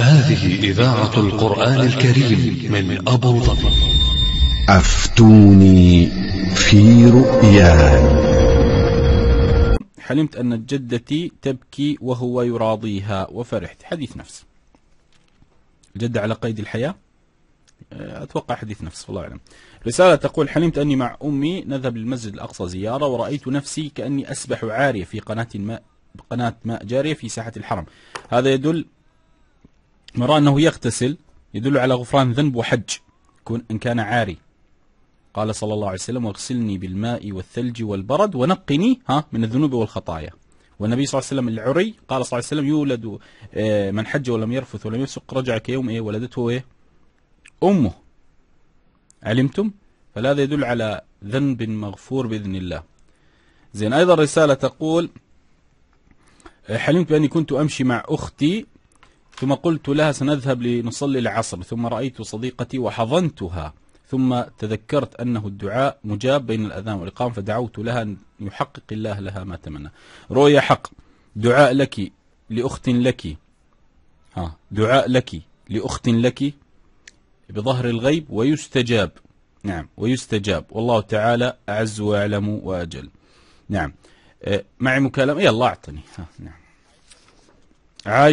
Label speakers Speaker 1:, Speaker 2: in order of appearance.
Speaker 1: هذه إذاعة القرآن الكريم من أبو ظبي أفتوني في رؤياي
Speaker 2: حلمت أن جدتي تبكي وهو يراضيها وفرحت حديث نفس جدة على قيد الحياة آه، أتوقع حديث نفس والله أعلم رسالة تقول حلمت أني مع أمي نذهب للمسجد الأقصى زيارة ورأيت نفسي كأني أسبح عارية في قناة ماء قناة ماء جارية في ساحة الحرم هذا يدل من رأى أنه يغتسل يدل على غفران ذنب وحج إن كان عاري قال صلى الله عليه وسلم واغسلني بالماء والثلج والبرد ونقني ها من الذنوب والخطايا والنبي صلى الله عليه وسلم العري قال صلى الله عليه وسلم يولد آه، من حج ولم يرفث ولم يفسق رجع كيوم ايه ولدته ايه امه علمتم فهذا يدل على ذنب مغفور باذن الله زين ايضا الرساله تقول حلمت باني كنت امشي مع اختي ثم قلت لها سنذهب لنصلي العصر ثم رأيت صديقتي وحضنتها ثم تذكرت أنه الدعاء مجاب بين الأذان والإقامة فدعوت لها أن يحقق الله لها ما تمنى رؤيا حق دعاء لك لأخت لك ها دعاء لك لأخت لك بظهر الغيب ويستجاب نعم ويستجاب والله تعالى أعز وأعلم وأجل نعم آه، معي مكالمة يلا أعطني ها نعم عايش